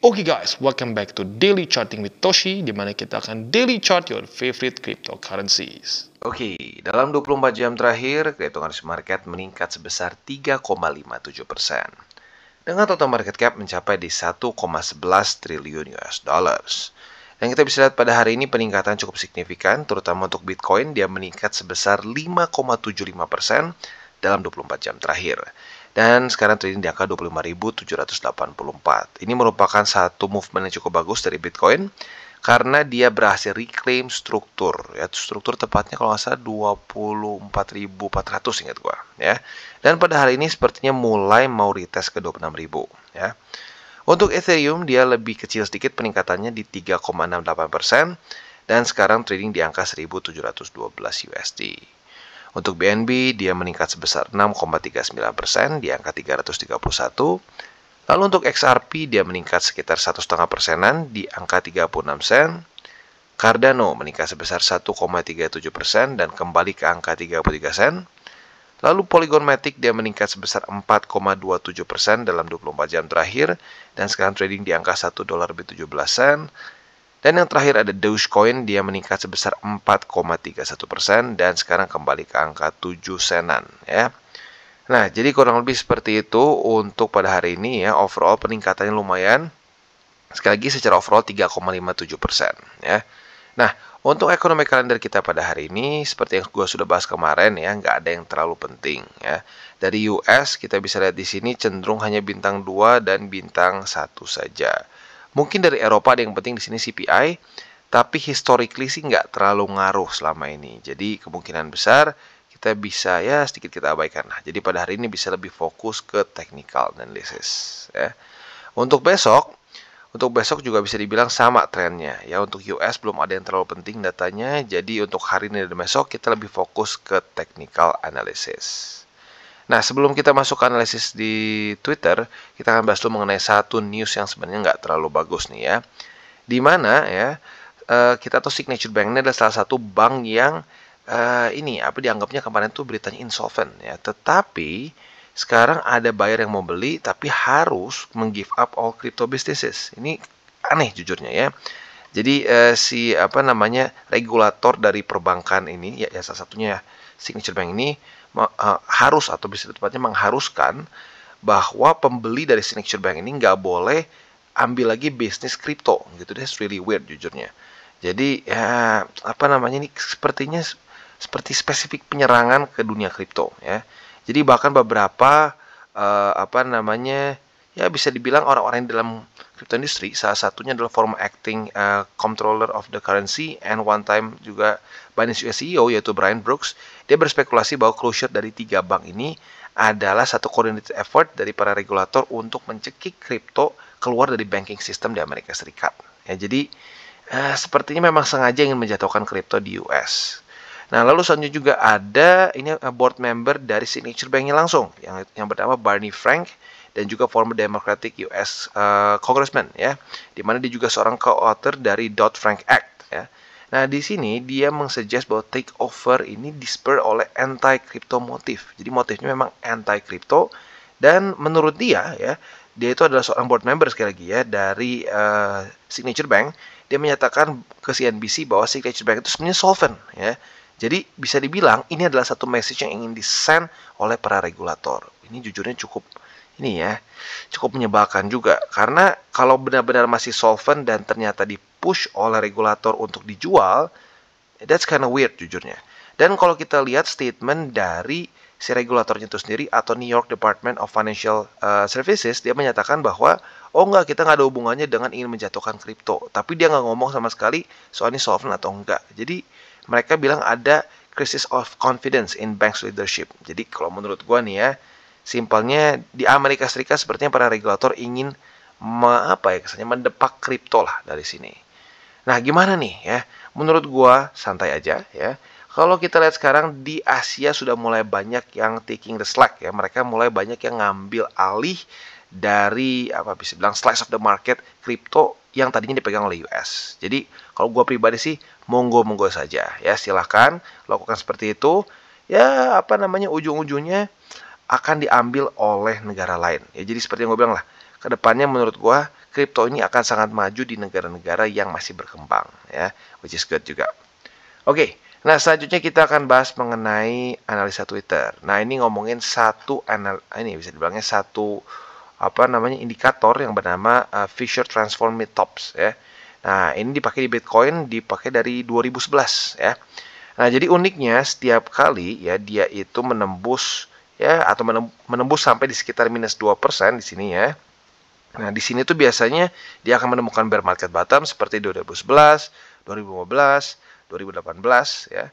Oke okay guys, welcome back to Daily Charting with Toshi, di mana kita akan daily chart your favorite cryptocurrencies. Oke, okay, dalam 24 jam terakhir, cryptocurrency market meningkat sebesar 3,57 persen. Dengan total market cap mencapai di 1,11 triliun US dollars. Dan kita bisa lihat pada hari ini peningkatan cukup signifikan, terutama untuk Bitcoin, dia meningkat sebesar 5,75 persen dalam 24 jam terakhir dan sekarang trading di angka 25.784. Ini merupakan satu movement yang cukup bagus dari Bitcoin karena dia berhasil reclaim struktur ya struktur tepatnya kalau nggak salah 24.400 ingat gua ya dan pada hari ini sepertinya mulai mau retest ke 26.000 ya untuk Ethereum dia lebih kecil sedikit peningkatannya di 3,68% dan sekarang trading di angka 1.712 USD untuk BNB, dia meningkat sebesar 6,39% persen di angka 331. Lalu untuk XRP, dia meningkat sekitar 1,5 persenan di angka 36 sen. Cardano meningkat sebesar 1,37 persen dan kembali ke angka 33 sen. Lalu Polygon Matic dia meningkat sebesar 4,27% persen dalam 24 jam terakhir dan sekarang trading di angka 1 dolar lebih 17 sen. Dan yang terakhir ada Dogecoin, dia meningkat sebesar 4,31% persen dan sekarang kembali ke angka 7 senan ya. Nah, jadi kurang lebih seperti itu untuk pada hari ini ya, overall peningkatannya lumayan. Sekali lagi secara overall 3,57% persen, ya. Nah, untuk ekonomi kalender kita pada hari ini, seperti yang gue sudah bahas kemarin ya, nggak ada yang terlalu penting ya. Dari US kita bisa lihat di sini cenderung hanya bintang 2 dan bintang 1 saja. Mungkin dari Eropa ada yang penting di sini CPI, tapi historically sih nggak terlalu ngaruh selama ini. Jadi kemungkinan besar kita bisa ya sedikit kita abaikan. Nah, jadi pada hari ini bisa lebih fokus ke technical analysis. Ya. Untuk besok, untuk besok juga bisa dibilang sama trennya. Ya untuk US belum ada yang terlalu penting datanya. Jadi untuk hari ini dan besok kita lebih fokus ke technical analysis. Nah, sebelum kita masuk analisis di Twitter, kita akan bahas dulu mengenai satu news yang sebenarnya nggak terlalu bagus nih ya. Di mana ya, eh, kita tuh Signature Bank ini adalah salah satu bank yang eh, ini apa dianggapnya kemarin tuh beritanya insolvent ya. Tetapi sekarang ada buyer yang mau beli tapi harus menggive up all crypto businesses. Ini aneh jujurnya ya. Jadi uh, si apa namanya regulator dari perbankan ini ya, ya salah satunya ya, Signature Bank ini harus atau bisa tepatnya mengharuskan bahwa pembeli dari signature bank ini nggak boleh ambil lagi bisnis kripto gitu deh really weird jujurnya jadi ya apa namanya ini sepertinya seperti spesifik penyerangan ke dunia kripto ya jadi bahkan beberapa uh, apa namanya ya bisa dibilang orang-orang yang dalam crypto industry salah satunya adalah former acting uh, controller of the currency and one time juga Binance US CEO yaitu Brian Brooks dia berspekulasi bahwa closure dari tiga bank ini adalah satu coordinated effort dari para regulator untuk mencekik kripto keluar dari banking system di Amerika Serikat ya jadi uh, sepertinya memang sengaja ingin menjatuhkan kripto di US Nah, lalu selanjutnya juga ada ini eh, board member dari Signature Banknya langsung yang yang bernama Barney Frank dan juga former Democratic US uh, eh, Congressman ya, di mana dia juga seorang co-author dari Dodd-Frank Act ya. Nah, di sini dia mengsuggest bahwa take over ini disper oleh anti-crypto motif. Jadi motifnya memang anti-crypto dan menurut dia ya, dia itu adalah seorang board member sekali lagi ya dari uh, Signature Bank. Dia menyatakan ke CNBC bahwa Signature Bank itu sebenarnya solvent ya. Jadi bisa dibilang ini adalah satu message yang ingin disend oleh para regulator. Ini jujurnya cukup ini ya cukup menyebalkan juga karena kalau benar-benar masih solvent dan ternyata dipush oleh regulator untuk dijual that's kind of weird jujurnya dan kalau kita lihat statement dari si regulatornya itu sendiri atau New York Department of Financial uh, Services dia menyatakan bahwa oh enggak kita nggak ada hubungannya dengan ingin menjatuhkan kripto tapi dia nggak ngomong sama sekali soal ini solvent atau enggak jadi mereka bilang ada crisis of confidence in banks leadership jadi kalau menurut gua nih ya Simpelnya di Amerika Serikat sepertinya para regulator ingin me, apa ya kesannya mendepak kripto lah dari sini. Nah, gimana nih ya? Menurut gua santai aja ya. Kalau kita lihat sekarang di Asia sudah mulai banyak yang taking the slack ya. Mereka mulai banyak yang ngambil alih dari apa bisa bilang slice of the market kripto yang tadinya dipegang oleh US. Jadi kalau gua pribadi sih monggo monggo saja ya silahkan lakukan seperti itu ya apa namanya ujung-ujungnya akan diambil oleh negara lain. Ya jadi seperti yang gue bilang lah, kedepannya menurut gue kripto ini akan sangat maju di negara-negara yang masih berkembang ya, which is good juga. Oke, okay, nah selanjutnya kita akan bahas mengenai analisa Twitter. Nah ini ngomongin satu anal, ini bisa dibilangnya satu apa namanya indikator yang bernama uh, Fisher Transform Mid Tops ya. Nah ini dipakai di Bitcoin, dipakai dari 2011 ya. Nah jadi uniknya setiap kali ya dia itu menembus ya atau menembus sampai di sekitar minus 2% di sini ya. Nah, di sini tuh biasanya dia akan menemukan bear market bottom seperti 2011, 2015, 2018 ya.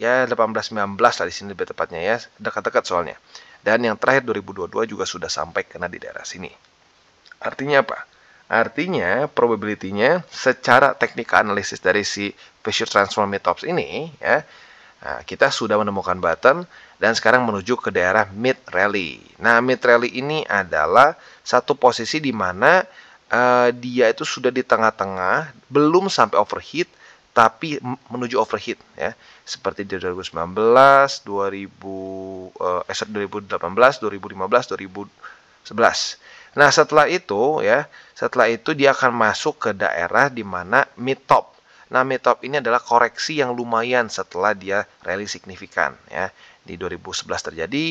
Ya 18 19 lah di sini lebih tepatnya ya, dekat-dekat soalnya. Dan yang terakhir 2022 juga sudah sampai kena di daerah sini. Artinya apa? Artinya probability-nya secara teknik analisis dari si Fisher Transform Tops ini ya, nah, kita sudah menemukan bottom dan sekarang menuju ke daerah mid rally. Nah, mid rally ini adalah satu posisi di mana uh, dia itu sudah di tengah-tengah, belum sampai overheat tapi menuju overheat ya. Seperti di 2019, 2000 uh, eh 2018, 2015, 2011. Nah, setelah itu ya, setelah itu dia akan masuk ke daerah di mana mid top. Nah, mid top ini adalah koreksi yang lumayan setelah dia rally signifikan ya di 2011 terjadi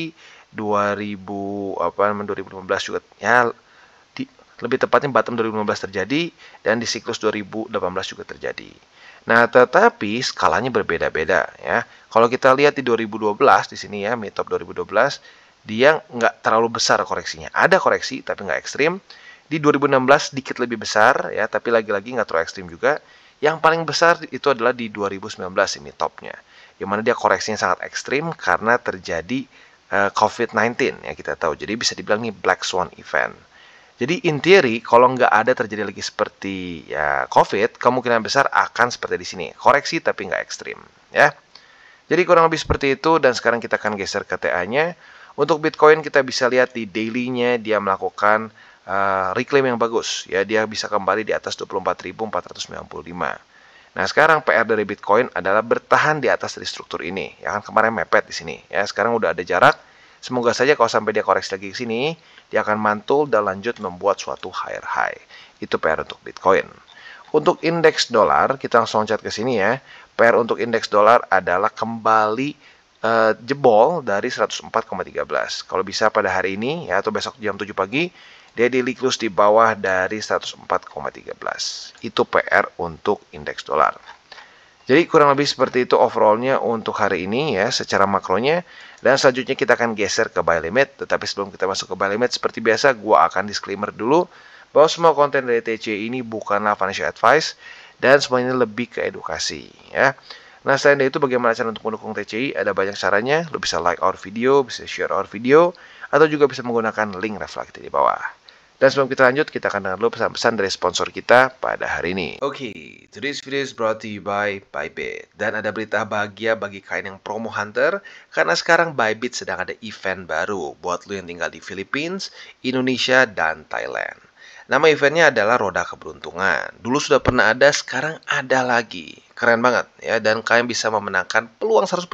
2000 apa 2015 juga ya di, lebih tepatnya bottom 2015 terjadi dan di siklus 2018 juga terjadi. Nah, tetapi skalanya berbeda-beda ya. Kalau kita lihat di 2012 di sini ya, mid top 2012 dia nggak terlalu besar koreksinya. Ada koreksi tapi nggak ekstrim. Di 2016 dikit lebih besar ya, tapi lagi-lagi nggak terlalu ekstrim juga. Yang paling besar itu adalah di 2019 ini topnya di mana dia koreksinya sangat ekstrim karena terjadi uh, eh, COVID-19 ya kita tahu. Jadi bisa dibilang nih black swan event. Jadi in theory kalau nggak ada terjadi lagi seperti ya COVID, kemungkinan besar akan seperti di sini, koreksi tapi nggak ekstrim ya. Jadi kurang lebih seperti itu dan sekarang kita akan geser ke TA-nya. Untuk Bitcoin kita bisa lihat di daily-nya dia melakukan uh, reclaim yang bagus ya dia bisa kembali di atas 24.495. Nah, sekarang PR dari Bitcoin adalah bertahan di atas dari struktur ini. Ya kan kemarin mepet di sini. Ya, sekarang udah ada jarak. Semoga saja kalau sampai dia koreksi lagi ke sini, dia akan mantul dan lanjut membuat suatu higher high. Itu PR untuk Bitcoin. Untuk indeks dolar, kita langsung loncat ke sini ya. PR untuk indeks dolar adalah kembali uh, jebol dari 104,13. Kalau bisa pada hari ini ya atau besok jam 7 pagi Daily Liklus di bawah dari 104,13. Itu PR untuk indeks dolar. Jadi kurang lebih seperti itu overallnya untuk hari ini ya secara makronya. Dan selanjutnya kita akan geser ke buy limit. Tetapi sebelum kita masuk ke buy limit seperti biasa gue akan disclaimer dulu. Bahwa semua konten dari TC ini bukanlah financial advice. Dan semuanya lebih ke edukasi ya. Nah selain itu bagaimana cara untuk mendukung TCI? Ada banyak caranya. Lo bisa like our video, bisa share our video. Atau juga bisa menggunakan link reflektif di bawah. Dan sebelum kita lanjut, kita akan dengar dulu pesan-pesan dari sponsor kita pada hari ini. Oke, okay, today's video is brought to you by Bybit. Dan ada berita bahagia bagi kalian yang promo hunter, karena sekarang Bybit sedang ada event baru buat lo yang tinggal di Philippines, Indonesia, dan Thailand. Nama eventnya adalah Roda Keberuntungan. Dulu sudah pernah ada, sekarang ada lagi. Keren banget ya dan kalian bisa memenangkan peluang 100%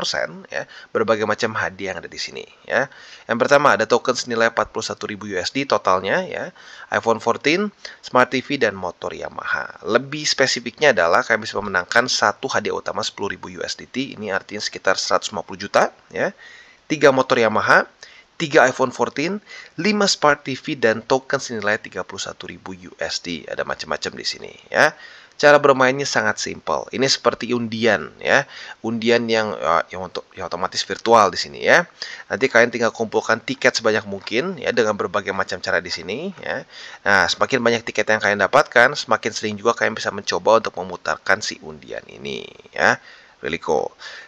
ya berbagai macam hadiah yang ada di sini ya. Yang pertama ada token senilai 41.000 USD totalnya ya, iPhone 14, Smart TV dan motor Yamaha. Lebih spesifiknya adalah kalian bisa memenangkan satu hadiah utama 10.000 USDT, ini artinya sekitar 150 juta ya. Tiga motor Yamaha, 3 iPhone 14, 5 Smart TV dan token senilai 31.000 USD. Ada macam-macam di sini ya. Cara bermainnya sangat simpel. Ini seperti undian ya. Undian yang ya, yang untuk ya, otomatis virtual di sini ya. Nanti kalian tinggal kumpulkan tiket sebanyak mungkin ya dengan berbagai macam cara di sini ya. Nah, semakin banyak tiket yang kalian dapatkan, semakin sering juga kalian bisa mencoba untuk memutarkan si undian ini ya.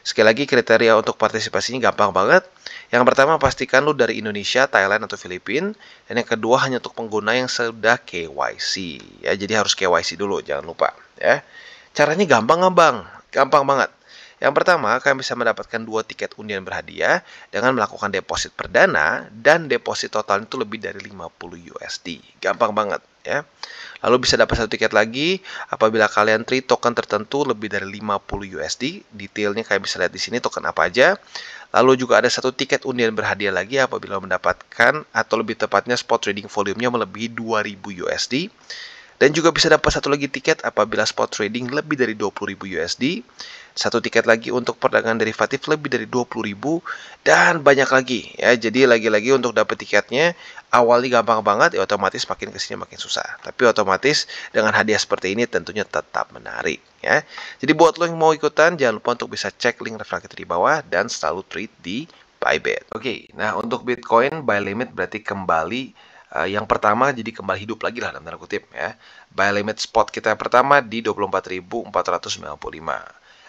Sekali lagi kriteria untuk partisipasinya gampang banget. Yang pertama pastikan lu dari Indonesia, Thailand atau Filipina dan yang kedua hanya untuk pengguna yang sudah KYC. Ya, jadi harus KYC dulu, jangan lupa, ya. Caranya gampang, Bang. Gampang banget. Yang pertama, kalian bisa mendapatkan dua tiket undian berhadiah dengan melakukan deposit perdana dan deposit total itu lebih dari 50 USD. Gampang banget ya. Lalu bisa dapat satu tiket lagi apabila kalian trade token tertentu lebih dari 50 USD. Detailnya kalian bisa lihat di sini token apa aja. Lalu juga ada satu tiket undian berhadiah lagi apabila mendapatkan atau lebih tepatnya spot trading volumenya melebihi 2000 USD. Dan juga bisa dapat satu lagi tiket apabila spot trading lebih dari 20.000 USD, satu tiket lagi untuk perdagangan derivatif lebih dari 20.000 dan banyak lagi ya. Jadi lagi-lagi untuk dapat tiketnya awalnya gampang banget ya otomatis makin kesini makin susah. Tapi otomatis dengan hadiah seperti ini tentunya tetap menarik ya. Jadi buat lo yang mau ikutan jangan lupa untuk bisa cek link referral kita di bawah dan selalu trade di Bybit. Oke, okay, nah untuk Bitcoin buy limit berarti kembali uh, yang pertama jadi kembali hidup lagi lah dalam tanda kutip ya. Buy limit spot kita yang pertama di 24.495.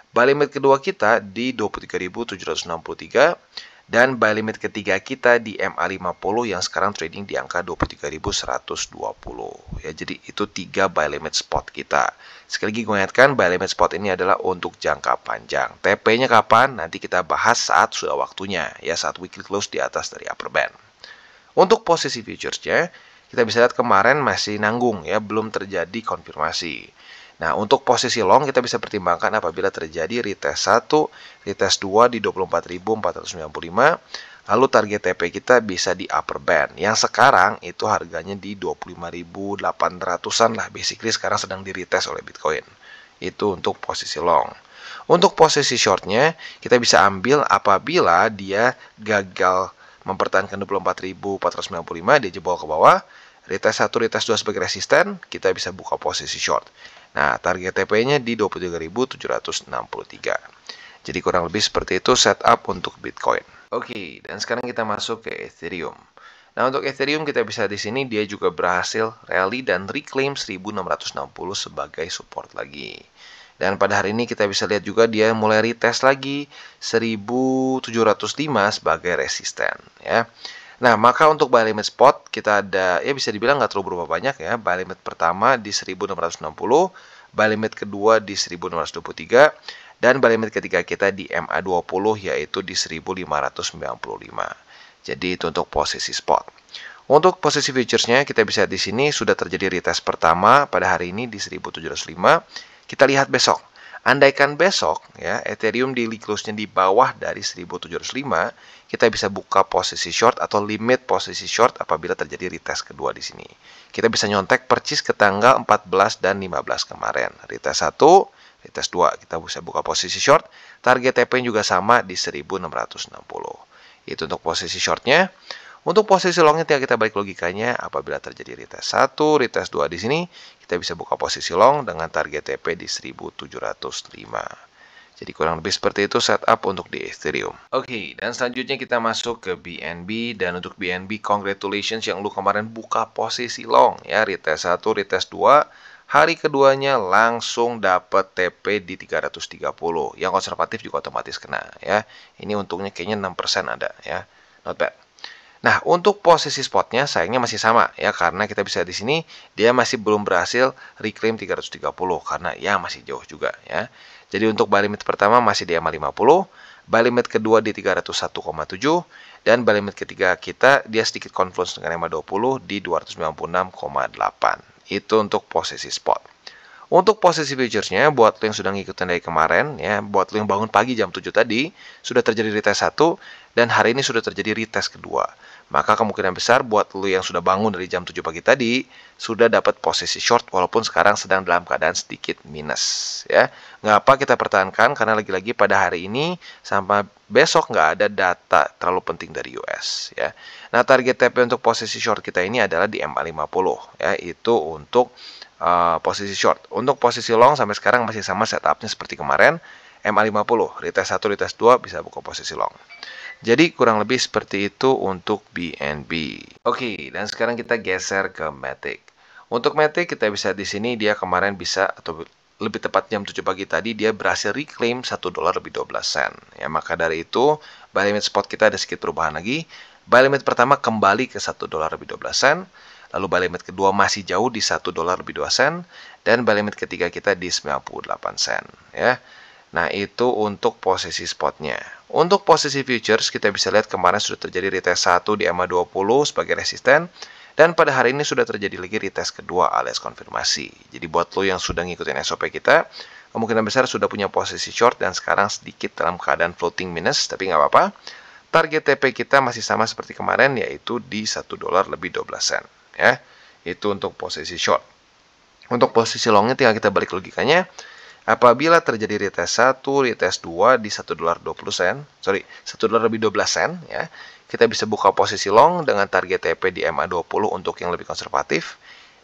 Buy limit kedua kita di 23.763 dan buy limit ketiga kita di MA50 yang sekarang trading di angka 23.120 ya jadi itu tiga buy limit spot kita sekali lagi gue ingatkan buy limit spot ini adalah untuk jangka panjang TP nya kapan nanti kita bahas saat sudah waktunya ya saat weekly close di atas dari upper band untuk posisi futuresnya, kita bisa lihat kemarin masih nanggung ya, belum terjadi konfirmasi. Nah, untuk posisi long kita bisa pertimbangkan apabila terjadi retest 1, retest 2 di 24.495, lalu target TP kita bisa di upper band. Yang sekarang itu harganya di 25.800-an lah, basically sekarang sedang di retest oleh Bitcoin. Itu untuk posisi long. Untuk posisi shortnya, kita bisa ambil apabila dia gagal mempertahankan 24.495 dia jebol ke bawah retest 1 retest 2 sebagai resisten kita bisa buka posisi short nah target TP-nya di 23.763 jadi kurang lebih seperti itu setup untuk Bitcoin oke okay, dan sekarang kita masuk ke Ethereum Nah untuk Ethereum kita bisa di sini dia juga berhasil rally dan reclaim 1660 sebagai support lagi. Dan pada hari ini kita bisa lihat juga dia mulai retest lagi 1705 sebagai resisten ya. Nah, maka untuk buy limit spot kita ada ya bisa dibilang nggak terlalu berubah banyak ya. Buy limit pertama di 1660, buy limit kedua di 1623 dan buy limit ketiga kita di MA20 yaitu di 1595. Jadi itu untuk posisi spot. Untuk posisi futuresnya kita bisa di sini sudah terjadi retest pertama pada hari ini di 1705 kita lihat besok. Andaikan besok ya Ethereum di close-nya di bawah dari 1705, kita bisa buka posisi short atau limit posisi short apabila terjadi retest kedua di sini. Kita bisa nyontek percis ke tanggal 14 dan 15 kemarin. Retest 1, retest 2 kita bisa buka posisi short. Target TP juga sama di 1660. Itu untuk posisi shortnya. Untuk posisi longnya tinggal kita balik logikanya apabila terjadi retest 1, retest 2 di sini kita bisa buka posisi long dengan target TP di 1705. Jadi kurang lebih seperti itu setup untuk di Ethereum. Oke, okay, dan selanjutnya kita masuk ke BNB dan untuk BNB congratulations yang lu kemarin buka posisi long ya, retest 1, retest 2, hari keduanya langsung dapat TP di 330. Yang konservatif juga otomatis kena ya. Ini untungnya kayaknya 6% ada ya. Not bad. Nah, untuk posisi spotnya sayangnya masih sama ya karena kita bisa di sini dia masih belum berhasil reclaim 330 karena ya masih jauh juga ya. Jadi untuk buy limit pertama masih di EMA 50, buy limit kedua di 301,7 dan buy limit ketiga kita dia sedikit confluence dengan EMA 20 di 296,8. Itu untuk posisi spot. Untuk posisi futuresnya, buat lo yang sudah ngikutin dari kemarin, ya, buat lo yang bangun pagi jam 7 tadi, sudah terjadi retest 1, dan hari ini sudah terjadi retest kedua. Maka kemungkinan besar buat lu yang sudah bangun dari jam 7 pagi tadi sudah dapat posisi short walaupun sekarang sedang dalam keadaan sedikit minus ya. Nggak apa kita pertahankan karena lagi-lagi pada hari ini sampai besok nggak ada data terlalu penting dari US ya. Nah target TP untuk posisi short kita ini adalah di MA50 ya itu untuk uh, posisi short. Untuk posisi long sampai sekarang masih sama setupnya seperti kemarin MA50, retest 1, retest 2 bisa buka posisi long. Jadi kurang lebih seperti itu untuk BNB. Oke, dan sekarang kita geser ke Matic. Untuk Matic kita bisa di sini dia kemarin bisa atau lebih tepat jam 7 pagi tadi dia berhasil reclaim 1 dolar lebih 12 sen. Ya, maka dari itu buy limit spot kita ada sedikit perubahan lagi. Buy limit pertama kembali ke 1 dolar lebih 12 sen. Lalu buy limit kedua masih jauh di 1 dolar lebih 2 sen dan buy limit ketiga kita di 98 sen ya. Nah, itu untuk posisi spotnya. Untuk posisi futures, kita bisa lihat kemarin sudah terjadi retest 1 di EMA 20 sebagai resisten. Dan pada hari ini sudah terjadi lagi retest kedua alias konfirmasi. Jadi buat lo yang sudah ngikutin SOP kita, kemungkinan besar sudah punya posisi short dan sekarang sedikit dalam keadaan floating minus, tapi nggak apa-apa. Target TP kita masih sama seperti kemarin, yaitu di 1 dolar lebih 12 sen. Ya, itu untuk posisi short. Untuk posisi longnya tinggal kita balik logikanya Apabila terjadi retest 1, retest 2 di 1 dolar 20 sen, sorry, 1 dolar lebih 12 sen ya, kita bisa buka posisi long dengan target TP di MA20 untuk yang lebih konservatif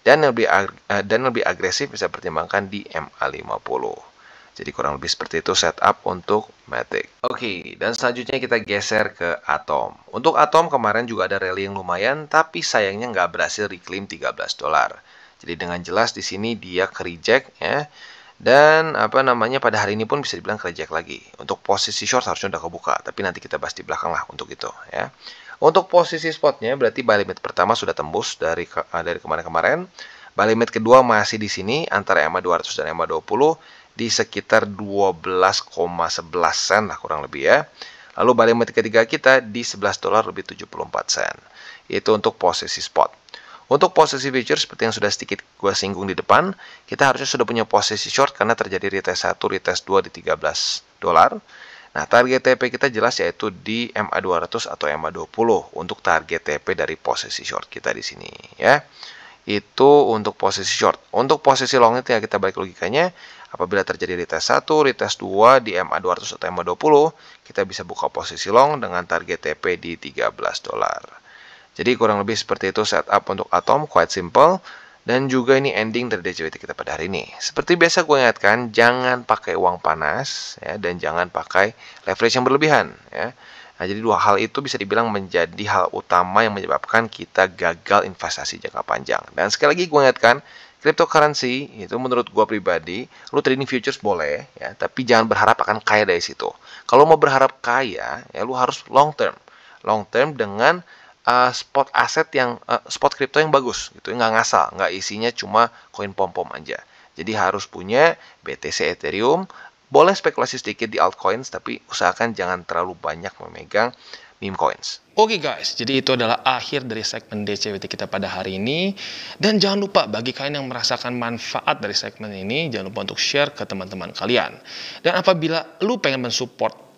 dan yang lebih eh, dan lebih agresif bisa pertimbangkan di MA50. Jadi kurang lebih seperti itu setup untuk Matic. Oke, okay, dan selanjutnya kita geser ke Atom. Untuk Atom kemarin juga ada rally yang lumayan, tapi sayangnya nggak berhasil reclaim 13 dolar. Jadi dengan jelas di sini dia ke reject ya dan apa namanya pada hari ini pun bisa dibilang kerejek lagi. Untuk posisi short harusnya udah kebuka, tapi nanti kita bahas di belakang lah untuk itu ya. Untuk posisi spotnya berarti buy limit pertama sudah tembus dari eh, dari kemarin-kemarin. Buy limit kedua masih di sini antara EMA 200 dan EMA 20 di sekitar 12,11 sen lah kurang lebih ya. Lalu buy limit ketiga kita di 11 dolar lebih 74 sen. Itu untuk posisi spot. Untuk posisi future seperti yang sudah sedikit gue singgung di depan, kita harusnya sudah punya posisi short karena terjadi retest 1, retest 2 di 13 dolar. Nah, target TP kita jelas yaitu di MA 200 atau MA 20 untuk target TP dari posisi short kita di sini ya. Itu untuk posisi short. Untuk posisi long itu ya kita balik logikanya, apabila terjadi retest 1, retest 2 di MA 200 atau MA 20, kita bisa buka posisi long dengan target TP di 13 dolar. Jadi kurang lebih seperti itu setup untuk atom, quite simple. Dan juga ini ending dari DJWT kita pada hari ini. Seperti biasa gue ingatkan, jangan pakai uang panas ya, dan jangan pakai leverage yang berlebihan. Ya. Nah, jadi dua hal itu bisa dibilang menjadi hal utama yang menyebabkan kita gagal investasi jangka panjang. Dan sekali lagi gue ingatkan, cryptocurrency itu menurut gue pribadi, lu trading futures boleh, ya, tapi jangan berharap akan kaya dari situ. Kalau mau berharap kaya, ya lu harus long term. Long term dengan uh, spot aset yang uh, spot kripto yang bagus gitu nggak ngasal nggak isinya cuma koin pom pom aja jadi harus punya BTC Ethereum boleh spekulasi sedikit di altcoins tapi usahakan jangan terlalu banyak memegang meme coins. Oke okay guys, jadi itu adalah akhir dari segmen DCWT kita pada hari ini. Dan jangan lupa bagi kalian yang merasakan manfaat dari segmen ini, jangan lupa untuk share ke teman-teman kalian. Dan apabila lu pengen mensupport